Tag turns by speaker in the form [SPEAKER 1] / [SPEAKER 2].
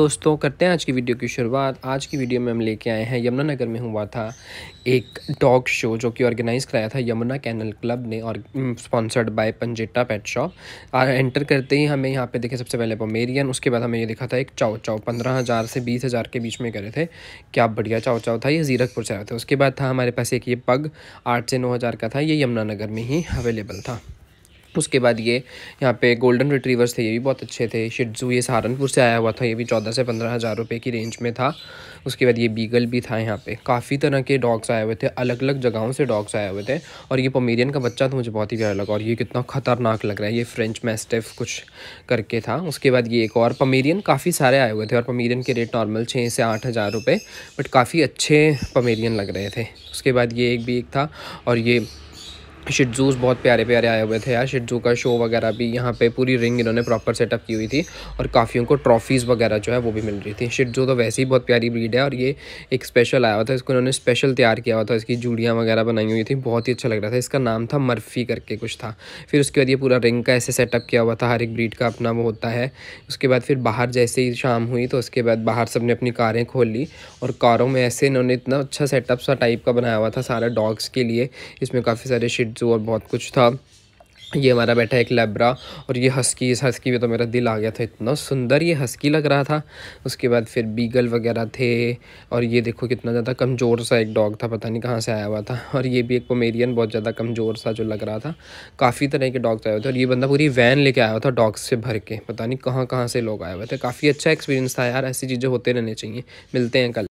[SPEAKER 1] दोस्तों करते हैं आज की वीडियो की शुरुआत आज की वीडियो में हम लेके आए हैं यमुनानगर में हुआ था एक डॉग शो जो कि ऑर्गेनाइज कराया था यमुना कैनल क्लब ने और स्पॉन्सर्ड बाय पंजेटा पेट शॉप एंटर करते ही हमें यहाँ पे देखे सबसे पहले पोमेरियन उसके बाद हमें ये देखा था एक चाओ चाओ पंद्रह हज़ार से बीस हज़ार के बीच में करे थे क्या बढ़िया चाओ चाओ था ये जीरकपुर से आया था उसके बाद था हमारे पास एक ये पग आठ से नौ हज़ार का था ये यमुनानगर में ही अवेलेबल था उसके बाद ये यहाँ पे गोल्डन रिट्रीवर्स थे ये भी बहुत अच्छे थे शिडजू ये सहारनपुर से आया हुआ था ये भी चौदह से पंद्रह हज़ार रुपये की रेंज में था उसके बाद ये बीगल भी था यहाँ पे काफ़ी तरह के डॉग्स आए हुए थे अलग अलग जगहों से डॉग्स आए हुए थे और ये पोमेरियन का बच्चा तो मुझे बहुत ही प्यारा लगा और ये कितना खतरनाक लग रहा है ये फ्रेंच मैस्टिफ कुछ करके था उसके बाद ये एक और पमेरियन काफ़ी सारे आए हुए थे और पमेरियन के रेट नॉर्मल छः से आठ हज़ार रुपये बट काफ़ी अच्छे पमेरियन लग रहे थे उसके बाद ये एक भी एक था और ये शिडजूज बहुत प्यारे प्यारे आए हुए थे यार शिटजू का शो वगैरह भी यहाँ पे पूरी रिंग इन्होंने प्रॉपर सेटअप की हुई थी और काफ़ियों को ट्रॉफीज़ वगैरह जो है वो भी मिल रही थी शिटजू तो वैसे ही बहुत प्यारी ब्रीड है और ये एक स्पेशल आया हुआ था इसको इन्होंने स्पेशल तैयार किया हुआ था इसकी जूड़ियाँ वगैरह बनाई हुई थी बहुत ही अच्छा लग रहा था इसका नाम था मर्फी करके कुछ था फिर उसके बाद ये पूरा रिंग का ऐसे सेटअप किया हुआ था हर एक ब्रीड का अपना वो होता है उसके बाद फिर बाहर जैसे ही शाम हुई तो उसके बाद बाहर सबने अपनी कारें खोल ली और कारों में ऐसे इन्होंने इतना अच्छा सेटअप सा टाइप का बनाया हुआ था सारा डॉग्स के लिए इसमें काफ़ी सारे शिट जो और बहुत कुछ था ये हमारा बैठा एक लेब्रा और ये हस्की इस हस्की में तो मेरा दिल आ गया था इतना सुंदर ये हस्की लग रहा था उसके बाद फिर बीगल वगैरह थे और ये देखो कितना ज़्यादा कमज़ोर सा एक डॉग था पता नहीं कहाँ से आया हुआ था और ये भी एक पोमेरियन बहुत ज़्यादा कमज़ोर सा जो लग रहा था काफ़ी तरह के डॉग्स आए हुए थे और ये बंदा पूरी वैन लेके आया हुआ था डॉग्स से भर के पता नहीं कहाँ कहाँ से लोग आए हुए थे काफ़ी अच्छा एक्सपीरियंस था यार ऐसी चीज़ें होते रहने चाहिए मिलते हैं कल